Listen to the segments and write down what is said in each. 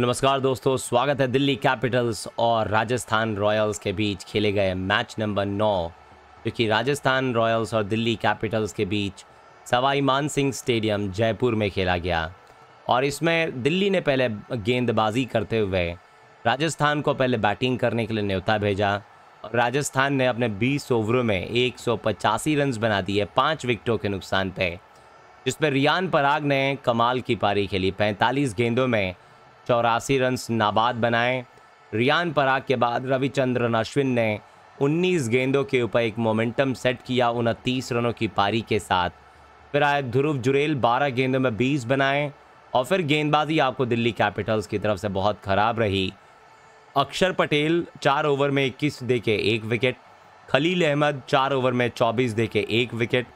नमस्कार दोस्तों स्वागत है दिल्ली कैपिटल्स और राजस्थान रॉयल्स के बीच खेले गए मैच नंबर नौ क्योंकि राजस्थान रॉयल्स और दिल्ली कैपिटल्स के बीच सवाई मान सिंह स्टेडियम जयपुर में खेला गया और इसमें दिल्ली ने पहले गेंदबाजी करते हुए राजस्थान को पहले बैटिंग करने के लिए न्योता भेजा और राजस्थान ने अपने 20 ओवरों में एक रन्स बना दिए पाँच विकेटों के नुकसान पर जिसमें रियान पराग ने कमाल की पारी खेली 45 गेंदों में चौरासी रन नाबाद बनाए रियान पराग के बाद रविचंद्रन अश्विन ने 19 गेंदों के ऊपर एक मोमेंटम सेट किया उनतीस रनों की पारी के साथ फिर आए ध्रुव जुरेल 12 गेंदों में 20 बनाए और फिर गेंदबाजी आपको दिल्ली कैपिटल्स की तरफ से बहुत ख़राब रही अक्षर पटेल चार ओवर में इक्कीस दे के एक विकेट खलील अहमद चार ओवर में चौबीस दे के एक विकेट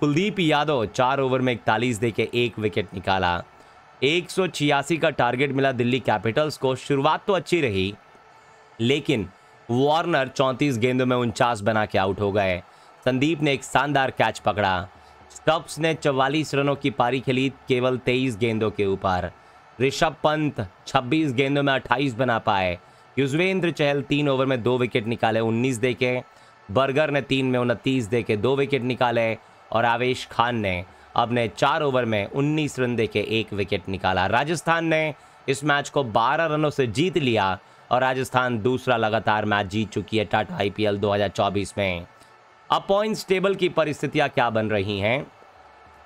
कुलदीप यादव चार ओवर में इकतालीस दे के एक विकेट निकाला एक का टारगेट मिला दिल्ली कैपिटल्स को शुरुआत तो अच्छी रही लेकिन वार्नर 34 गेंदों में उनचास बना के आउट हो गए संदीप ने एक शानदार कैच पकड़ा स्टब्स ने 44 रनों की पारी खेली केवल 23 गेंदों के ऊपर ऋषभ पंत 26 गेंदों में 28 बना पाए युजवेंद्र चहल तीन ओवर में दो विकेट निकाले 19 देके बर्गर ने तीन में उनतीस देके दो विकेट निकाले और आवेश खान ने अपने चार ओवर में उन्नीस रन देके एक विकेट निकाला राजस्थान ने इस मैच को बारह रनों से जीत लिया और राजस्थान दूसरा लगातार मैच जीत चुकी है टाटा आई पी में अब पॉइंट्स टेबल की परिस्थितियां क्या बन रही हैं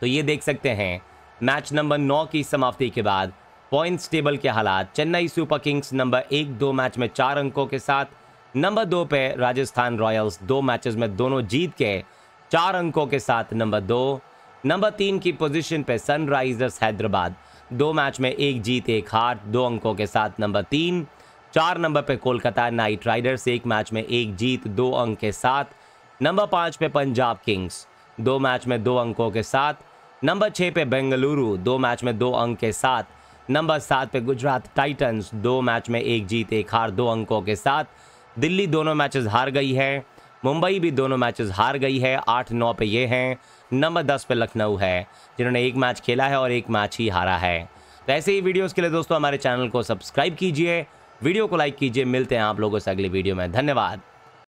तो ये देख सकते हैं मैच नंबर नौ की समाप्ति के बाद पॉइंट्स टेबल के हालात चेन्नई सुपर किंग्स नंबर एक दो मैच में चार अंकों के साथ नंबर दो पे राजस्थान रॉयल्स दो मैचेस में दोनों जीत के चार अंकों के साथ नंबर दो नंबर तीन की पोजीशन पे सनराइजर्स हैदराबाद दो मैच में एक जीत एक हार दो अंकों के साथ नंबर तीन चार नंबर पे कोलकाता नाइट राइडर्स एक मैच में एक जीत दो अंक के साथ नंबर पाँच पे पंजाब किंग्स दो मैच में दो अंकों के साथ नंबर छः पे बेंगलुरु दो मैच में दो अंक के साथ नंबर सात पे गुजरात टाइटंस दो मैच में एक जीत एक हार दो अंकों के साथ दिल्ली दोनों मैचेस हार गई है मुंबई भी दोनों मैचेस हार गई है आठ नौ पे ये हैं नंबर दस पे लखनऊ है जिन्होंने एक मैच खेला है और एक मैच ही हारा है तो ऐसे ही वीडियोज़ के लिए दोस्तों हमारे चैनल को सब्सक्राइब कीजिए वीडियो को लाइक कीजिए मिलते हैं आप लोगों से अगली वीडियो में धन्यवाद